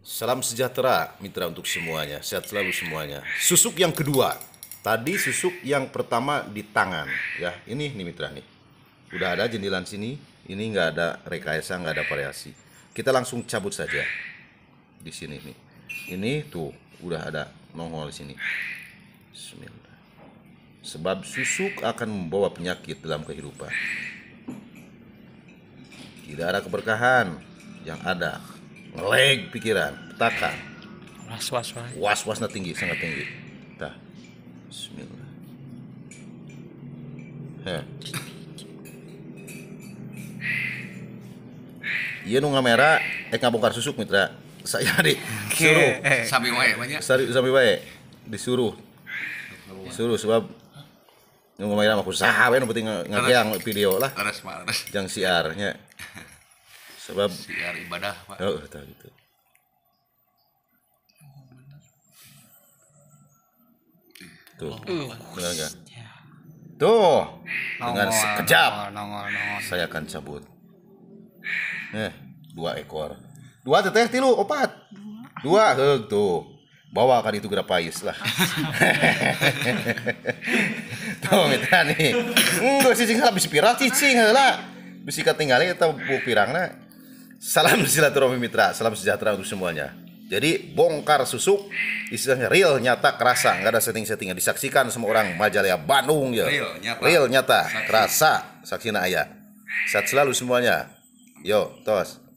Salam sejahtera mitra untuk semuanya. Sehat selalu semuanya. Susuk yang kedua. Tadi susuk yang pertama di tangan ya. Ini nih mitra nih. Udah ada jendilan sini. Ini nggak ada rekayasa, nggak ada variasi. Kita langsung cabut saja. Di sini nih. Ini tuh udah ada nongol di sini. Bismillah. Sebab susuk akan membawa penyakit dalam kehidupan. Tidak ada keberkahan yang ada leg pikiran, petaka. Was was was. Was wasnya tinggi, sangat tinggi. Dah. Bismillah. Heh. Iya nunggu ngamera, eh ngabongkar susuk mitra. Saya suruh Sampai wae banyak. Sampai wae. Disuruh. Disuruh sebab nunggu ngamera aku sah, we nu penting ngageang video lah. Terus mah. Jang siarnya sebab siar ibadah pak oh tahu gitu tuh benar oh, hmm. kan ya. tuh dengan sekejap nongol, nongol, saya akan cabut eh dua ekor dua teteh tilu opat dua heug tuh bawa kan itu payus lah tuh minta nih enggak sih habis pirang cicing lah bisa ketinggalan kita bu pirangnya Salam silaturahmi mitra, salam sejahtera untuk semuanya. Jadi bongkar susuk, istilahnya real, nyata, kerasa, nggak ada setting-settingnya. Disaksikan semua orang majalaya Bandung ya. Real, nyata. Real, nyata, Saksi. kerasa, saksina ayah. Sehat selalu semuanya. Yo, tos.